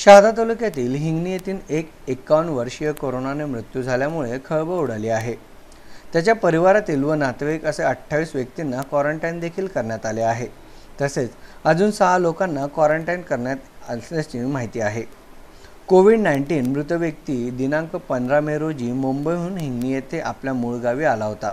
शहादा तालुक्यातील हिंगणी येथील एक एकावन्न वर्षीय कोरोनाने मृत्यू झाल्यामुळे खळबळ उडाली आहे त्याच्या परिवारातील व नातेवाईक असे अठ्ठावीस व्यक्तींना क्वारंटाईन देखील करण्यात आले आहे तसेच अजून सहा लोकांना क्वारंटाईन करण्यात असल्याची माहिती आहे कोविड नाईन्टीन मृत व्यक्ती दिनांक पंधरा मे रोजी मुंबईहून हिंगणी येथे आपल्या मूळ गावी आला होता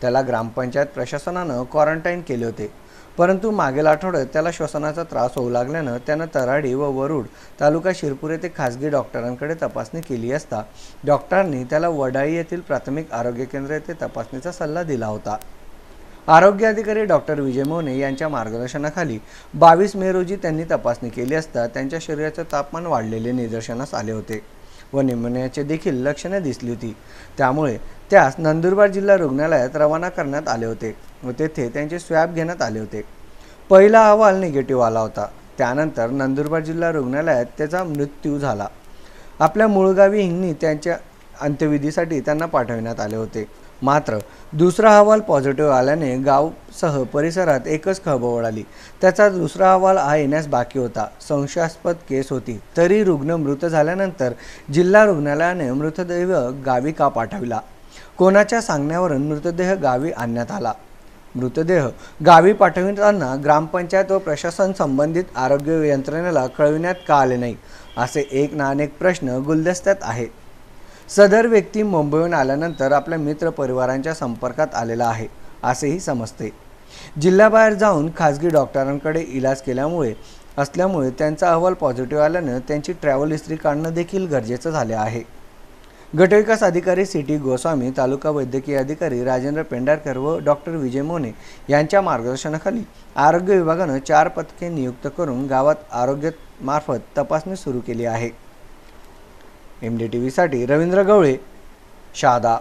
त्याला ग्रामपंचायत प्रशासनानं क्वारंटाईन केले होते परंतु मागील आठवड्यात त्याला श्वसनाचा त्रास होऊ लागल्यानं त्यानं तराडी व वरुड तालुका शिरपूर येथे खासगी डॉक्टरांकडे तपासणी केली असता डॉक्टरांनी त्याला वडाळी येथील प्राथमिक आरोग्य केंद्र येथे तपासणीचा सल्ला दिला होता आरोग्य अधिकारी डॉक्टर विजय मोहने यांच्या मार्गदर्शनाखाली बावीस मे रोजी त्यांनी तपासणी केली असता त्यांच्या शरीराचं तापमान वाढलेले निदर्शनास आले होते व निमोनियाचे देखील लक्षणे दिसली होती त्यामुळे त्यास नंदुरबार जिल्हा रुग्णालयात रवाना करण्यात आले होते व तेथे त्यांचे स्वॅब घेण्यात आले होते पहिला अहवाल निगेटिव्ह आला होता त्यानंतर नंदुरबार जिल्हा रुग्णालयात त्याचा मृत्यू झाला आपल्या गावी हिंगणी त्यांच्या अंत्यविधीसाठी त्यांना पाठविण्यात आले होते मात्र दुसरा अहवाल पॉझिटिव्ह आल्याने गावसह परिसरात एकच खळबळ उडाली त्याचा दुसरा अहवाल हा येण्यास बाकी होता संशयास्पद केस होती तरी रुग्ण मृत झाल्यानंतर जिल्हा रुग्णालयाने मृतदेह गावी का पाठविला कोणाच्या सांगण्यावरून मृतदेह गावी आणण्यात आला मृतदेह गावी पाठविताना ग्रामपंचायत व प्रशासन संबंधित आरोग्य यंत्रणेला कळविण्यात का आले नाही असे एक ना अनेक प्रश्न गुलदस्त्यात आहेत सदर व्यक्ती मुंबईहून आल्यानंतर आपल्या मित्रपरिवारांच्या संपर्कात आलेला आहे असेही समजते जिल्ह्याबाहेर जाऊन खाजगी डॉक्टरांकडे इलाज केल्यामुळे असल्यामुळे त्यांचा अहवाल पॉझिटिव्ह आल्यानं त्यांची ट्रॅव्हल हिस्ट्री काढणं देखील गरजेचं झाले आहे गटविकास अधिकारी सी टी गोस्वामी तालुका वैद्यकीय अधिकारी राजेंद्र पेंढारकर व डॉक्टर विजय मोने यांच्या मार्गदर्शनाखाली आरोग्य विभागानं चार पथके नियुक्त करून गावात आरोग्य मार्फत तपासणी सुरू केली आहे एम डी टी व्हीसाठी रवींद्र गवळे शादा